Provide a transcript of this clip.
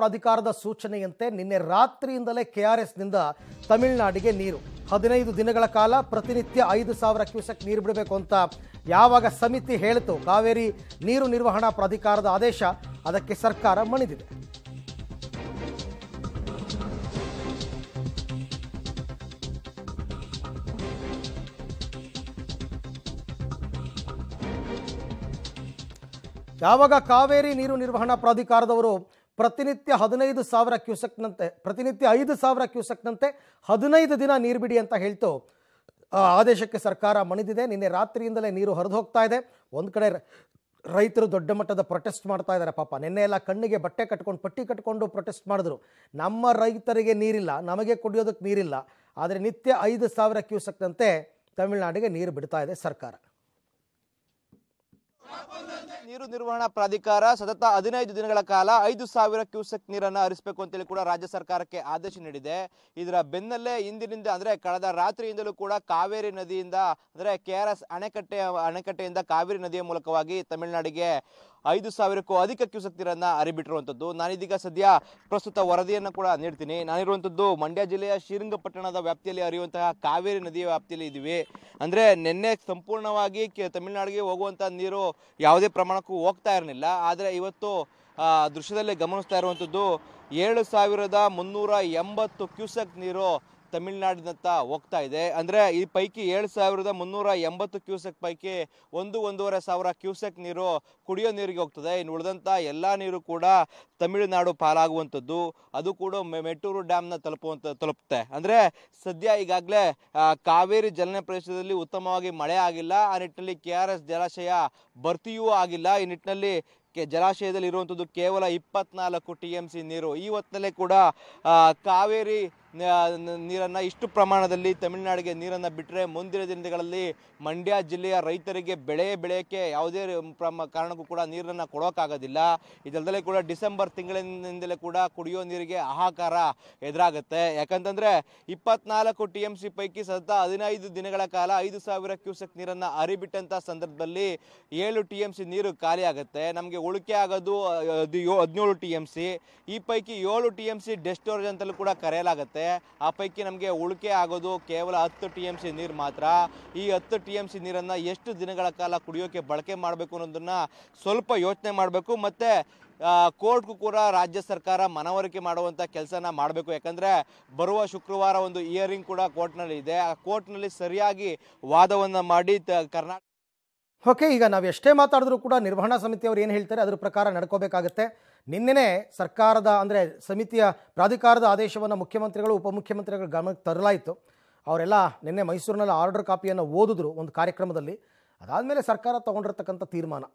ಪ್ರಾಧಿಕಾರದ ಸೂಚನೆಯಂತೆ ನಿನ್ನೆ ರಾತ್ರಿಯಿಂದಲೇ ಕೆಆರ್ಎಸ್ನಿಂದ ತಮಿಳುನಾಡಿಗೆ ನೀರು ಹದಿನೈದು ದಿನಗಳ ಕಾಲ ಪ್ರತಿನಿತ್ಯ ಐದು ಸಾವಿರ ಕ್ಯೂಸೆಕ್ ನೀರು ಬಿಡಬೇಕು ಅಂತ ಯಾವಾಗ ಸಮಿತಿ ಹೇಳಿತು ಕಾವೇರಿ ನೀರು ನಿರ್ವಹಣಾ ಪ್ರಾಧಿಕಾರದ ಆದೇಶ ಅದಕ್ಕೆ ಸರ್ಕಾರ ಮಣಿದಿದೆ ಯಾವಾಗ ಕಾವೇರಿ ನೀರು ನಿರ್ವಹಣಾ ಪ್ರಾಧಿಕಾರದವರು ಪ್ರತಿನಿತ್ಯ ಹದಿನೈದು ಸಾವಿರ ಕ್ಯೂಸೆಕ್ನಂತೆ ಪ್ರತಿನಿತ್ಯ ಐದು ಸಾವಿರ ಕ್ಯೂಸೆಕ್ನಂತೆ ಹದಿನೈದು ದಿನ ನೀರು ಬಿಡಿ ಅಂತ ಹೇಳ್ತು ಆದೇಶಕ್ಕೆ ಸರ್ಕಾರ ಮಣಿದಿದೆ ನಿನ್ನೆ ರಾತ್ರಿಯಿಂದಲೇ ನೀರು ಹರಿದು ಹೋಗ್ತಾ ಇದೆ ಒಂದು ಕಡೆ ರೈತರು ದೊಡ್ಡ ಮಟ್ಟದ ಪ್ರೊಟೆಸ್ಟ್ ಮಾಡ್ತಾ ಇದ್ದಾರೆ ಪಾಪ ನಿನ್ನೆ ಎಲ್ಲ ಕಣ್ಣಿಗೆ ಬಟ್ಟೆ ಕಟ್ಕೊಂಡು ಪಟ್ಟಿ ಕಟ್ಕೊಂಡು ಪ್ರೊಟೆಸ್ಟ್ ಮಾಡಿದ್ರು ನಮ್ಮ ರೈತರಿಗೆ ನೀರಿಲ್ಲ ನಮಗೆ ಕುಡಿಯೋದಕ್ಕೆ ನೀರಿಲ್ಲ ಆದರೆ ನಿತ್ಯ ಐದು ಸಾವಿರ ಕ್ಯೂಸೆಕ್ನಂತೆ ತಮಿಳುನಾಡಿಗೆ ನೀರು ಬಿಡ್ತಾ ಇದೆ ಸರ್ಕಾರ ನೀರು ನಿರ್ವಹಣಾ ಪ್ರಾಧಿಕಾರ ಸತತ ಹದಿನೈದು ದಿನಗಳ ಕಾಲ ಐದು ಸಾವಿರ ಕ್ಯೂಸೆಕ್ ನೀರನ್ನು ಹರಿಸಬೇಕು ಅಂತೇಳಿ ಕೂಡ ರಾಜ್ಯ ಸರ್ಕಾರಕ್ಕೆ ಆದೇಶ ನೀಡಿದೆ ಇದರ ಬೆನ್ನಲ್ಲೇ ಇಂದಿನಿಂದ ಅಂದರೆ ಕಳೆದ ರಾತ್ರಿಯಿಂದಲೂ ಕೂಡ ಕಾವೇರಿ ನದಿಯಿಂದ ಅಂದರೆ ಕೆ ಆರ್ ಎಸ್ ಅಣೆಕಟ್ಟೆ ಅಣೆಕಟ್ಟೆಯಿಂದ ಕಾವೇರಿ ನದಿಯ ಮೂಲಕವಾಗಿ ತಮಿಳುನಾಡಿಗೆ ಐದು ಸಾವಿರಕ್ಕೂ ಅಧಿಕ ಕ್ಯೂಸೆಕ್ ನೀರನ್ನು ಅರಿಬಿಟ್ಟಿರುವಂಥದ್ದು ನಾನಿದೀಗ ಸದ್ಯ ಪ್ರಸ್ತುತ ವರದಿಯನ್ನು ಕೂಡ ನೀಡ್ತೀನಿ ನಾನಿರುವಂಥದ್ದು ಮಂಡ್ಯ ಜಿಲ್ಲೆಯ ಶ್ರೀರಂಗಪಟ್ಟಣದ ವ್ಯಾಪ್ತಿಯಲ್ಲಿ ಹರಿಯುವಂತಹ ಕಾವೇರಿ ನದಿಯ ವ್ಯಾಪ್ತಿಯಲ್ಲಿ ಇದೀವಿ ಅಂದರೆ ನಿನ್ನೆ ಸಂಪೂರ್ಣವಾಗಿ ತಮಿಳುನಾಡಿಗೆ ಹೋಗುವಂಥ ನೀರು ಯಾವುದೇ ಪ್ರಮಾಣಕ್ಕೂ ಹೋಗ್ತಾ ಇರಲಿಲ್ಲ ಆದರೆ ಇವತ್ತು ದೃಶ್ಯದಲ್ಲಿ ಗಮನಿಸ್ತಾ ಇರುವಂಥದ್ದು ಏಳು ಸಾವಿರದ ಮುನ್ನೂರ ಎಂಬತ್ತು ಕ್ಯೂಸೆಕ್ ನೀರು ತಮಿಳುನಾಡಿನತ್ತ ಹೋಗ್ತಾ ಇದೆ ಅಂದರೆ ಈ ಪೈಕಿ ಏಳು ಸಾವಿರದ ಮುನ್ನೂರ ಎಂಬತ್ತು ಕ್ಯೂಸೆಕ್ ಪೈಕಿ ಒಂದು ಒಂದೂವರೆ ಸಾವಿರ ಕ್ಯೂಸೆಕ್ ನೀರು ಕುಡಿಯೋ ನೀರಿಗೆ ಹೋಗ್ತದೆ ಇನ್ನು ಉಳಿದಂಥ ಎಲ್ಲ ನೀರು ಕೂಡ ತಮಿಳುನಾಡು ಪಾಲಾಗುವಂಥದ್ದು ಅದು ಕೂಡ ಮೆಟ್ಟೂರು ಡ್ಯಾಮ್ನ ತಲುಪುವಂಥ ತಲುಪುತ್ತೆ ಅಂದರೆ ಸದ್ಯ ಈಗಾಗಲೇ ಕಾವೇರಿ ಜಲನ ಪ್ರದೇಶದಲ್ಲಿ ಉತ್ತಮವಾಗಿ ಮಳೆ ಆಗಿಲ್ಲ ಆ ನಿಟ್ಟಿನಲ್ಲಿ ಕೆ ಆರ್ ಎಸ್ ಜಲಾಶಯ ಭರ್ತಿಯೂ ಆಗಿಲ್ಲ ಈ ನಿಟ್ಟಿನಲ್ಲಿ ಕೆ ಜಲಾಶಯದಲ್ಲಿ ಇರುವಂಥದ್ದು ಕೇವಲ ಇಪ್ಪತ್ನಾಲ್ಕು ಟಿ ಎಮ್ ಸಿ ನೀರು ಈ ಹೊತ್ತಿನಲ್ಲೇ ಕೂಡ ಕಾವೇರಿ ನೀರನ್ನು ಇಷ್ಟು ಪ್ರಮಾಣದಲ್ಲಿ ತಮಿಳುನಾಡಿಗೆ ನೀರನ್ನು ಬಿಟ್ಟರೆ ಮುಂದಿನ ದಿನಗಳಲ್ಲಿ ಮಂಡ್ಯ ಜಿಲ್ಲೆಯ ರೈತರಿಗೆ ಬೆಳೆ ಬೆಳೆಯೋಕ್ಕೆ ಯಾವುದೇ ಪ್ರಮ ಕಾರಣಕ್ಕೂ ಕೂಡ ನೀರನ್ನು ಕೊಡೋಕ್ಕಾಗೋದಿಲ್ಲ ಇದಲ್ಲದೆ ಕೂಡ ಡಿಸೆಂಬರ್ ತಿಂಗಳಿನಿಂದಲೇ ಕೂಡ ಕುಡಿಯೋ ನೀರಿಗೆ ಹಾಹಾಕಾರ ಎದುರಾಗುತ್ತೆ ಯಾಕಂತಂದರೆ ಇಪ್ಪತ್ನಾಲ್ಕು ಟಿ ಎಮ್ ಸಿ ಪೈಕಿ ಸತತ ಹದಿನೈದು ದಿನಗಳ ಕಾಲ ಐದು ಸಾವಿರ ಕ್ಯೂಸೆಕ್ ನೀರನ್ನು ಹರಿಬಿಟ್ಟಂಥ ಸಂದರ್ಭದಲ್ಲಿ ಏಳು ಟಿ ಎಮ್ ಸಿ ನೀರು ಖಾಲಿಯಾಗುತ್ತೆ ನಮಗೆ ಉಳಿಕೆ ಆಗೋದು ಹದಿನೇಳು ಟಿ ಎಮ್ ಸಿ ಈ ಪೈಕಿ ಏಳು ಟಿ ಎಮ್ ಸಿ ಡೆಸ್ಟೋರೇಜ್ ಅಂತಲೂ ಕೂಡ ಕರೆಯಲಾಗುತ್ತೆ ಆ ಪೈಕಿ ನಮಗೆ ಉಳಿಕೆ ಆಗೋದು ಕೇವಲ ಹತ್ತು ಟಿ ಎಮ್ ಸಿ ನೀರು ಮಾತ್ರ ಈ ಹತ್ತು ಟಿ ಎಮ್ ಸಿ ನೀರನ್ನು ಎಷ್ಟು ದಿನಗಳ ಕಾಲ ಕುಡಿಯೋಕ್ಕೆ ಬಳಕೆ ಮಾಡಬೇಕು ಅನ್ನೋದನ್ನು ಸ್ವಲ್ಪ ಯೋಚನೆ ಮಾಡಬೇಕು ಮತ್ತು ಕೋರ್ಟ್ಗೂ ಕೂಡ ರಾಜ್ಯ ಸರ್ಕಾರ ಮನವರಿಕೆ ಮಾಡುವಂಥ ಕೆಲಸನ ಮಾಡಬೇಕು ಯಾಕಂದರೆ ಬರುವ ಶುಕ್ರವಾರ ಒಂದು ಇಯರಿಂಗ್ ಕೂಡ ಕೋರ್ಟ್ನಲ್ಲಿ ಇದೆ ಆ ಕೋರ್ಟ್ನಲ್ಲಿ ಸರಿಯಾಗಿ ವಾದವನ್ನು ಮಾಡಿ ತ ಕರ್ನಾಟಕ ಓಕೆ ಈಗ ನಾವು ಎಷ್ಟೇ ಮಾತಾಡಿದ್ರೂ ಕೂಡ ನಿರ್ವಹಣಾ ಸಮಿತಿಯವರು ಏನು ಹೇಳ್ತಾರೆ ಅದರ ಪ್ರಕಾರ ನಡ್ಕೋಬೇಕಾಗತ್ತೆ ನಿನ್ನೆನೇ ಸರ್ಕಾರದ ಅಂದರೆ ಸಮಿತಿಯ ಪ್ರಾಧಿಕಾರದ ಆದೇಶವನ್ನು ಮುಖ್ಯಮಂತ್ರಿಗಳು ಉಪಮುಖ್ಯಮಂತ್ರಿಗಳ ಗಮನಕ್ಕೆ ತರಲಾಯಿತು ಅವರೆಲ್ಲ ನಿನ್ನೆ ಮೈಸೂರಿನಲ್ಲಿ ಆರ್ಡರ್ ಕಾಪಿಯನ್ನು ಓದಿದ್ರು ಒಂದು ಕಾರ್ಯಕ್ರಮದಲ್ಲಿ ಅದಾದಮೇಲೆ ಸರ್ಕಾರ ತೊಗೊಂಡಿರ್ತಕ್ಕಂಥ ತೀರ್ಮಾನ